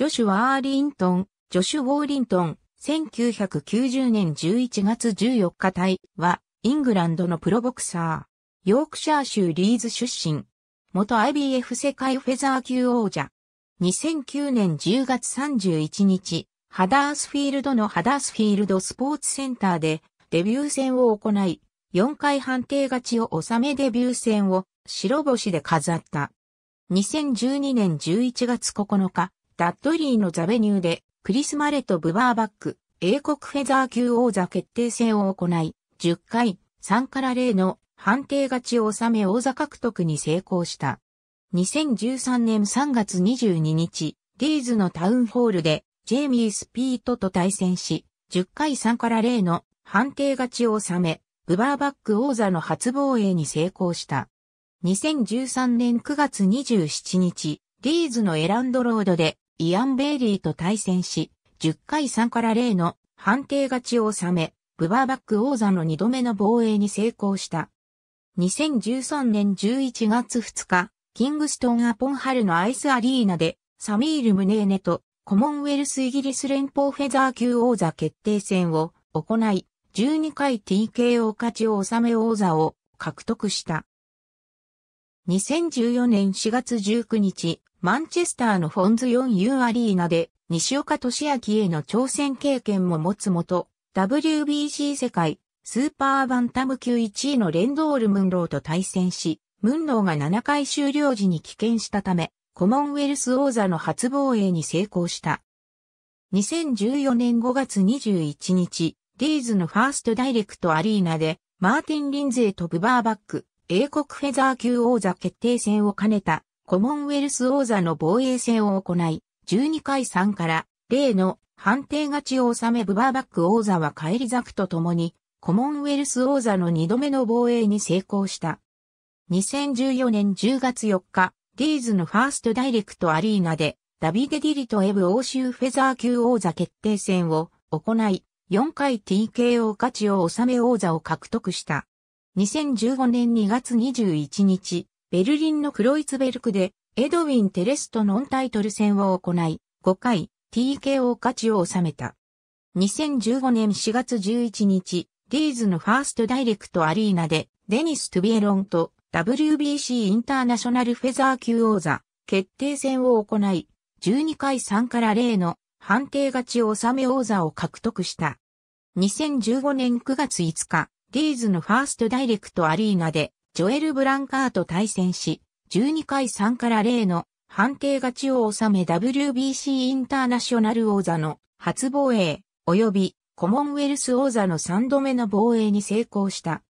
ジョシュワ・アーリントン、ジョシュ・ウォーリントン、1990年11月14日隊は、イングランドのプロボクサー、ヨークシャー州リーズ出身、元 IBF 世界フェザー級王者。2009年10月31日、ハダースフィールドのハダースフィールドスポーツセンターでデビュー戦を行い、4回判定勝ちを収めデビュー戦を白星で飾った。2012年11月9日、ダッドリーのザベニューで、クリス・マレット・ブバーバック、英国フェザー級王座決定戦を行い、10回、3から0の判定勝ちを収め王座獲得に成功した。2013年3月22日、デイズのタウンホールで、ジェイミー・スピートと対戦し、10回3から0の判定勝ちを収め、ブバーバック王座の初防衛に成功した。2013年9月27日、ディーズのエランドロードでイアン・ベイリーと対戦し、10回3から0の判定勝ちを収め、ブバーバック王座の2度目の防衛に成功した。2013年11月2日、キングストン・アポンハルのアイスアリーナで、サミール・ムネーネとコモンウェルスイギリス連邦フェザー級王座決定戦を行い、12回 TKO 勝ちを収め王座を獲得した。2014年4月19日、マンチェスターのフォンズ 4U アリーナで西岡俊明への挑戦経験も持つもと、WBC 世界スーパーバンタム級1位のレンドール・ムンローと対戦し、ムンローが7回終了時に棄権したため、コモンウェルス王座の初防衛に成功した。2014年5月21日、ィーズのファーストダイレクトアリーナで、マーティン・リンゼーとブバーバック、英国フェザー級王座決定戦を兼ねたコモンウェルス王座の防衛戦を行い、12回3から例の判定勝ちを収めブバーバック王座は返り咲くとともに、コモンウェルス王座の2度目の防衛に成功した。2014年10月4日、ディーズのファーストダイレクトアリーナで、ダビデ・ディリとエブ欧州フェザー級王座決定戦を行い、4回 TKO 勝ちを収め王座を獲得した。2015年2月21日、ベルリンのクロイツベルクで、エドウィン・テレスとノンタイトル戦を行い、5回、TKO 勝ちを収めた。2015年4月11日、リーズのファーストダイレクトアリーナで、デニス・トゥビエロンと WBC インターナショナルフェザー級王座決定戦を行い、12回3から0の判定勝ちを収め王座を獲得した。2015年9月5日、リーズのファーストダイレクトアリーナでジョエル・ブランカーと対戦し、12回3から0の判定勝ちを収め WBC インターナショナル王座の初防衛、及びコモンウェルス王座の3度目の防衛に成功した。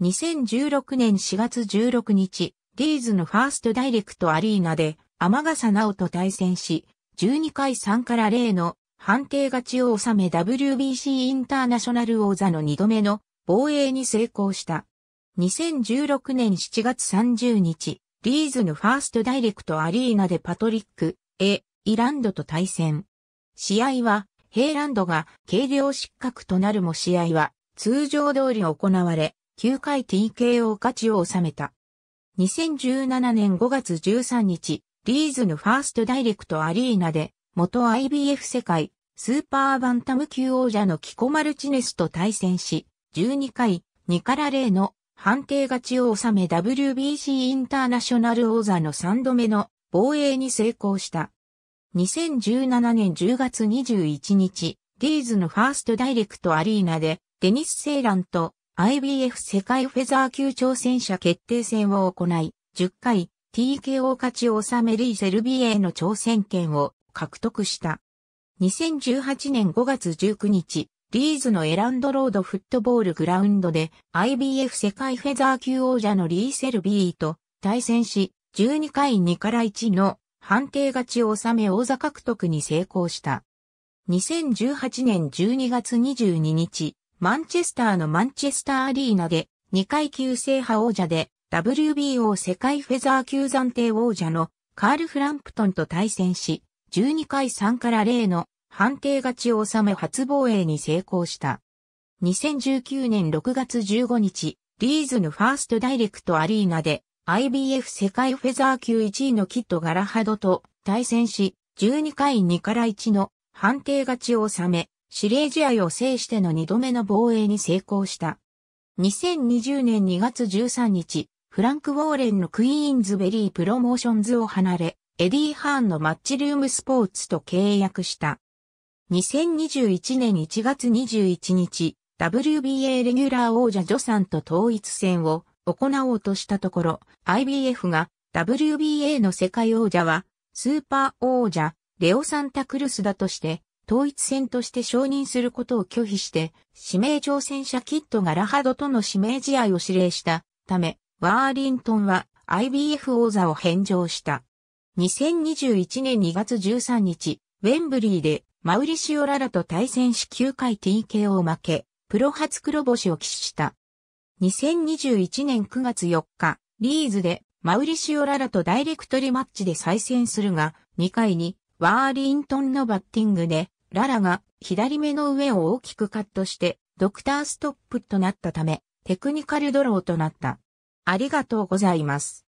2016年4月16日、ィーズのファーストダイレクトアリーナで、天笠直と対戦し、12回3から0の判定勝ちを収め WBC インターナショナル王座の2度目の防衛に成功した。2016年7月30日、リーズのファーストダイレクトアリーナでパトリック、A、イランドと対戦。試合は、ヘイランドが軽量失格となるも試合は、通常通り行われ、9回 TKO 勝ちを収めた。2017年5月13日、リーズのファーストダイレクトアリーナで、元 IBF 世界スーパーバンタム級王者のキコマルチネスと対戦し、12回2から0の判定勝ちを収め WBC インターナショナル王座の3度目の防衛に成功した。2017年10月21日、ディーズのファーストダイレクトアリーナで、デニス・セイランと IBF 世界フェザー級挑戦者決定戦を行い、10回 TKO 勝ちを収めリー・セルビエの挑戦権を獲得した。2018年5月19日、リーズのエランドロードフットボールグラウンドで IBF 世界フェザー級王者のリーセルビーと対戦し、12回2から1の判定勝ちを収め王座獲得に成功した。2018年12月22日、マンチェスターのマンチェスターアリーナで2階級制覇王者で WBO 世界フェザー級暫定王者のカール・フランプトンと対戦し、12回3から0の判定勝ちを収め初防衛に成功した。2019年6月15日、リーズのファーストダイレクトアリーナで IBF 世界フェザー級1位のキット・ガラハドと対戦し、12回2から1の判定勝ちを収め、指令試合を制しての2度目の防衛に成功した。2020年2月13日、フランク・ウォーレンのクイーンズベリープロモーションズを離れ、エディ・ハーンのマッチルームスポーツと契約した。2021年1月21日、WBA レギュラー王者ジョさんと統一戦を行おうとしたところ、IBF が WBA の世界王者は、スーパー王者、レオ・サンタクルスだとして、統一戦として承認することを拒否して、指名挑戦者キットがラハドとの指名試合を指令したため、ワーリントンは IBF 王座を返上した。2021年2月13日、ウェンブリーでマウリシオ・ララと対戦し9回 TK を負け、プロ初黒星を喫した。2021年9月4日、リーズでマウリシオ・ララとダイレクトリマッチで再戦するが、2回にワーリントンのバッティングで、ララが左目の上を大きくカットして、ドクターストップとなったため、テクニカルドローとなった。ありがとうございます。